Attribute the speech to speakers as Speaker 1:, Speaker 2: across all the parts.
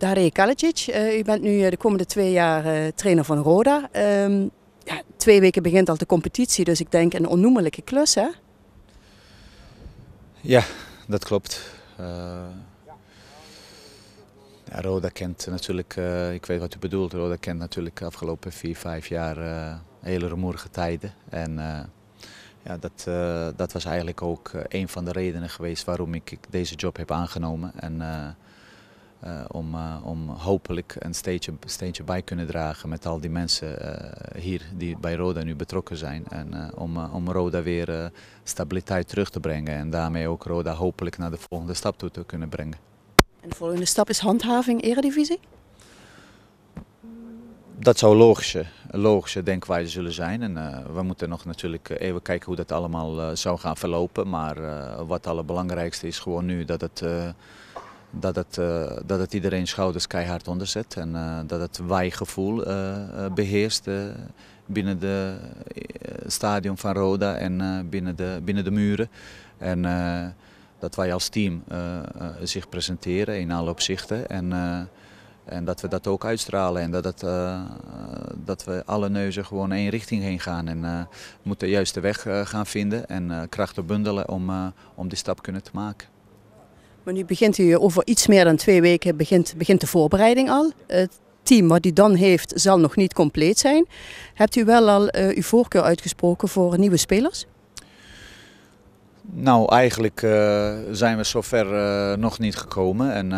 Speaker 1: Daré Kalicic. Eh, u bent nu eh, de komende twee jaar eh, trainer van Roda. Ehm, ja, twee weken begint al de competitie, dus ik denk een onnoemelijke klus, hè?
Speaker 2: Ja, dat klopt. ja, Roda kent natuurlijk, ik weet wat u bedoelt, Roda kent natuurlijk de afgelopen vier, vijf jaar hele rumoerige tijden. En ja, dat, dat was eigenlijk ook een van de redenen geweest waarom ik, deze job heb aangenomen. En eh, om, eh, om hopelijk een steentje, steentje bij kunnen dragen met al die mensen eh, hier die bij Roda nu betrokken zijn. En om, om Roda weer stabiliteit terug te brengen en daarmee ook Roda hopelijk naar de volgende stap toe te kunnen brengen.
Speaker 1: En de volgende stap is handhaving Eredivisie?
Speaker 2: Dat zou logische, logische denkwijze zullen zijn. En we moeten nog natuurlijk even kijken hoe dat allemaal zou gaan verlopen. Maar wat het allerbelangrijkste is gewoon nu dat het dat het, eh, dat het iedereen schouders keihard onderzet en eh, dat het wij-gevoel eh, beheerst binnen de stadion van Roda en binnen, de, binnen de muren. En dat wij als team zich presenteren in alle opzichten en, en dat we dat ook uitstralen en dat, het, dat we alle neuzen gewoon één richting heen gaan en moeten de juiste weg gaan vinden en krachten bundelen om, om die stap kunnen te maken.
Speaker 1: Maar nu begint u over iets meer dan twee weken begint, begint de voorbereiding al. Het team wat u dan heeft zal nog niet compleet zijn. Hebt u wel al eh, uw voorkeur uitgesproken voor nieuwe spelers?
Speaker 2: Nou, eigenlijk eh, zijn we zover uh, nog niet gekomen. En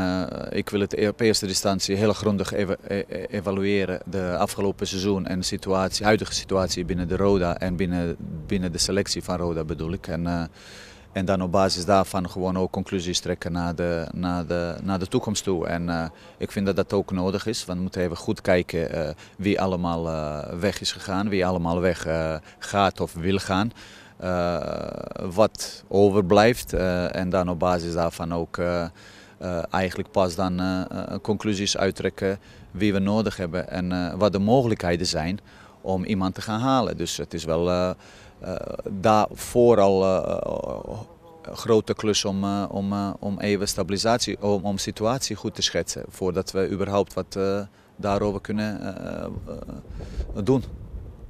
Speaker 2: ik wil het e-, op eerste instantie heel grondig e-, e-, evalueren. De afgelopen seizoen en de situatie, huidige situatie binnen de Roda en binnen, binnen de selectie van Roda bedoel ik. En, en dan op basis daarvan gewoon ook conclusies trekken naar de, naar de, naar de toekomst toe. En eh, ik vind dat dat ook nodig is, want we moeten even goed kijken eh, wie allemaal eh, weg is gegaan, wie allemaal weg gaat of wil gaan. wat overblijft en dan op basis daarvan ook eigenlijk pas dan conclusies uittrekken wie we nodig hebben en wat de mogelijkheden zijn om iemand te gaan halen. Dus het is wel eh, daarvoor al eh, eh, grote klus om, om, om even stabilisatie, om, om situatie goed te schetsen. Voordat we überhaupt wat daarover kunnen doen.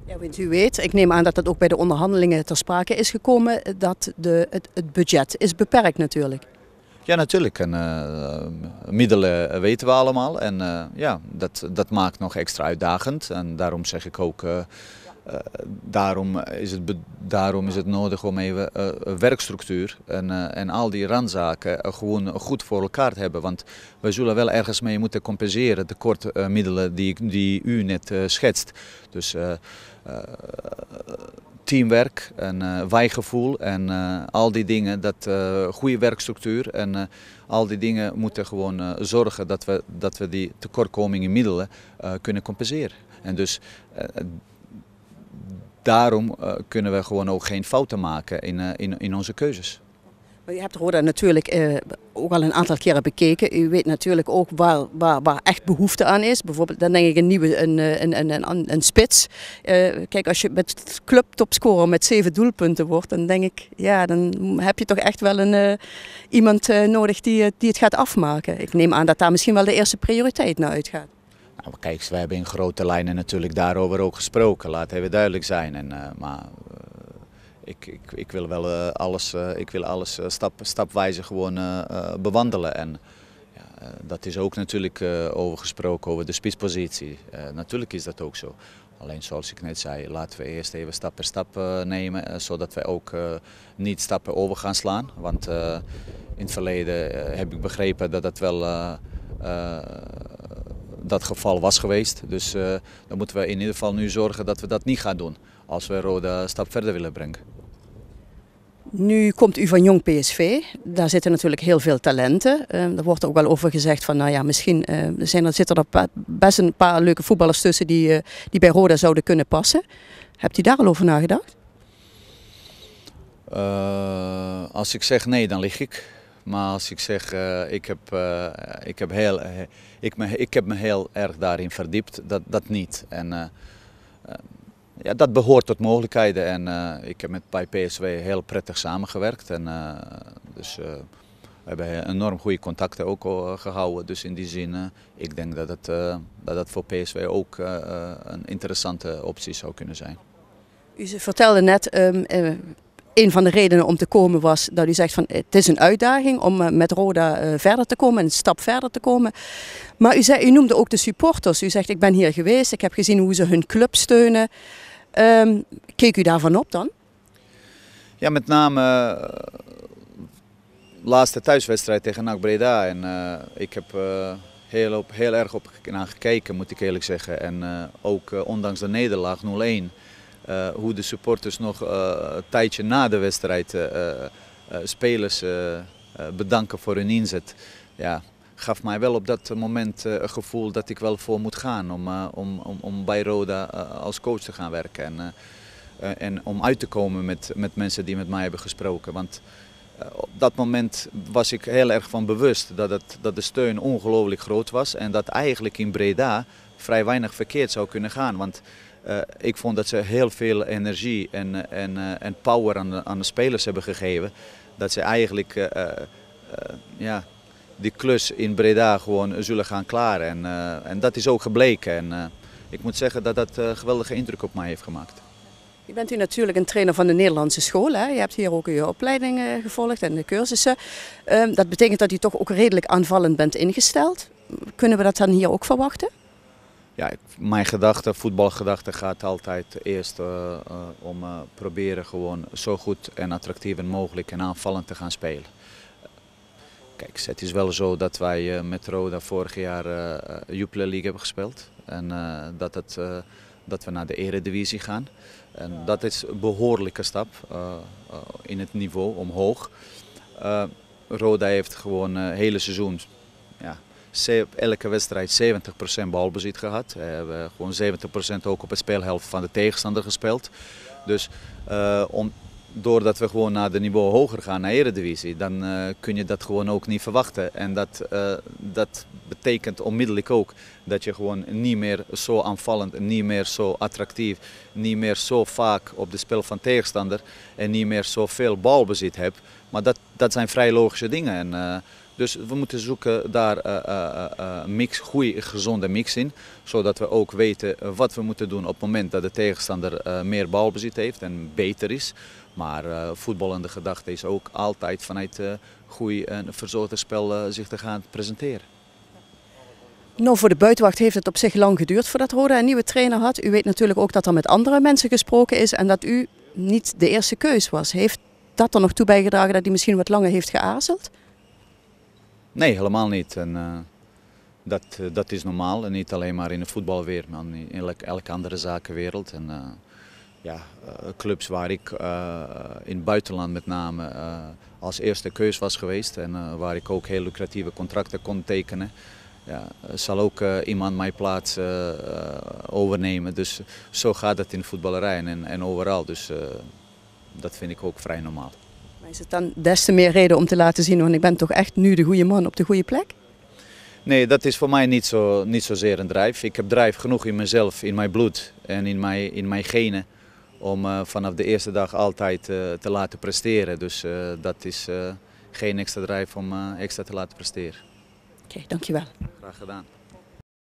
Speaker 1: Ja, want u weet, ik neem aan dat dat ook bij de onderhandelingen ter sprake is gekomen, dat de, het, budget is beperkt natuurlijk.
Speaker 2: Ja, natuurlijk. En, middelen weten we allemaal. En ja, dat, dat maakt nog extra uitdagend. En daarom zeg ik ook. Eh, daarom, is het daarom is het nodig om even eh, werkstructuur en, eh, en al die randzaken gewoon goed voor elkaar te hebben. Want we zullen wel ergens mee moeten compenseren, de kortmiddelen die, die u net schetst. Dus teamwerk en wijgevoel en al die dingen, dat goede werkstructuur en al die dingen moeten gewoon zorgen dat we, dat we die tekortkomingen middelen kunnen compenseren. En dus daarom eh, kunnen we gewoon ook geen fouten maken in, eh, in, in onze keuzes.
Speaker 1: je hebt Roda natuurlijk eh, ook al een aantal keren bekeken. U weet natuurlijk ook waar, waar, waar echt behoefte aan is. Bijvoorbeeld, dan denk ik een nieuwe een, een, een, een, een spits. kijk, als je met club topscorer met zeven doelpunten wordt, dan denk ik, ja, dan heb je toch echt wel een, iemand nodig die, die het gaat afmaken. Ik neem aan dat daar misschien wel de eerste prioriteit naar uitgaat.
Speaker 2: Nou, kijk, we hebben in grote lijnen natuurlijk daarover ook gesproken, laat even duidelijk zijn. En, eh, maar eh, ik, ik, ik, wil wel eh, alles, ik wil alles stap, stapwijze gewoon bewandelen. En ja, dat is ook natuurlijk over gesproken, over de spitspositie. natuurlijk is dat ook zo. Alleen zoals ik net zei, laten we eerst even stap per stap nemen, zodat we ook niet stappen over gaan slaan. Want in het verleden heb ik begrepen dat dat wel dat geval was geweest. Dus eh, dan moeten we in ieder geval nu zorgen dat we dat niet gaan doen. Als we Roda een stap verder willen brengen.
Speaker 1: Nu komt u van jong PSV. Daar zitten natuurlijk heel veel talenten. Uh, er wordt ook wel over gezegd van, nou ja, misschien uh, zijn er, zitten er best een paar leuke voetballers tussen die, die bij Roda zouden kunnen passen. Hebt u daar al over nagedacht?
Speaker 2: als ik zeg nee, dan lig ik. Maar als ik zeg, eh, ik, heb, eh, ik, heb heel, eh, ik, me, ik heb me heel erg daarin verdiept, dat, dat niet. En ja, dat behoort tot mogelijkheden. En ik heb met bij PSW heel prettig samengewerkt. En, dus we hebben enorm goede contacten ook gehouden. Dus in die zin, ik denk dat het, dat voor PSW ook een interessante optie zou kunnen zijn.
Speaker 1: U vertelde net, ehm, een van de redenen om te komen was dat u zegt van het is een uitdaging om eh, met Roda eh, verder te komen een stap verder te komen. Maar u, zei, u noemde ook de supporters. U zegt ik ben hier geweest, ik heb gezien hoe ze hun club steunen. Ehm, keek u daarvan op dan?
Speaker 2: Ja, met name de eh, laatste thuiswedstrijd tegen NAC Breda. En ik heb heel, op, heel erg op naar gekeken, moet ik eerlijk zeggen. En ook ondanks de nederlaag 0-1 eh, hoe de supporters nog eh, een tijdje na de wedstrijd eh, spelers bedanken voor hun inzet. Ja, gaf mij wel op dat moment het gevoel dat ik wel voor moet gaan om, om, om, om bij Roda als coach te gaan werken. En, en om uit te komen met, met mensen die met mij hebben gesproken. Want op dat moment was ik heel erg van bewust dat, het, dat de steun ongelooflijk groot was. En dat eigenlijk in Breda vrij weinig verkeerd zou kunnen gaan. Want eh, ik vond dat ze heel veel energie en, eh, en, eh, en power aan de, aan de spelers hebben gegeven. Dat ze eigenlijk uh, ja, die klus in Breda gewoon zullen gaan klaren. En, en dat is ook gebleken. En ik moet zeggen dat dat een geweldige indruk op mij heeft gemaakt.
Speaker 1: Je bent u natuurlijk een trainer van de Nederlandse school. Hè? Je hebt hier ook je opleiding gevolgd en de cursussen. Ehm, dat betekent dat u toch ook redelijk aanvallend bent ingesteld. Kunnen we dat dan hier ook verwachten?
Speaker 2: Ja, mijn gedachte, voetbalgedachte gaat altijd eerst eh, eh, om eh, proberen gewoon zo goed en attractief en mogelijk en aanvallend te gaan spelen. Kijk, het is wel zo dat wij met Roda vorig jaar uh, Jupiler League hebben gespeeld. En dat, het, dat we naar de eredivisie gaan. En dat is een behoorlijke stap in het niveau omhoog. Roda heeft gewoon het hele seizoen ja, elke wedstrijd 70% balbezit gehad. We hebben gewoon 70% ook op het speelhelft van de tegenstander gespeeld. Dus uh, doordat we gewoon naar de niveau hoger gaan, naar Eredivisie, dan eh, kun je dat gewoon ook niet verwachten. En dat, eh, dat betekent onmiddellijk ook dat je gewoon niet meer zo aanvallend, niet meer zo attractief, niet meer zo vaak op de spel van tegenstander en niet meer zoveel balbezit hebt. Maar dat, dat zijn vrij logische dingen. En, dus we moeten zoeken daar een eh, eh, eh, mix, goede, gezonde mix in. Zodat we ook weten wat we moeten doen op het moment dat de tegenstander meer balbezit heeft en beter is. Maar voetballende gedachte is ook altijd vanuit uh, goede en verzorgde spel zich te gaan presenteren.
Speaker 1: Nou, voor de buitenwacht heeft het op zich lang geduurd voordat Roda een nieuwe trainer had. U weet natuurlijk ook dat er met andere mensen gesproken is en dat u niet de eerste keus was. Heeft dat er nog toe bijgedragen dat hij misschien wat langer heeft geaarzeld?
Speaker 2: Nee, helemaal niet. En, eh, dat, eh, dat is normaal en niet alleen maar in de voetbalwereld, maar in elke andere zakenwereld. En, eh, ja, clubs waar ik in het buitenland met name als eerste keus was geweest en waar ik ook heel lucratieve contracten kon tekenen. Ja, zal ook iemand mijn plaats overnemen. Dus zo gaat het in de voetballerij en, en overal. Dus dat vind ik ook vrij normaal
Speaker 1: is het dan des te meer reden om te laten zien, want ik ben toch echt nu de goede man op de goede plek?
Speaker 2: Nee, dat is voor mij niet, zo, niet zozeer een drijf. Ik heb drijf genoeg in mezelf, in mijn bloed en in mijn, in mijn genen. Om eh, vanaf de eerste dag altijd eh, te laten presteren. Dus eh, dat is geen extra drijf om extra te laten presteren. Oké, dankjewel. Graag gedaan.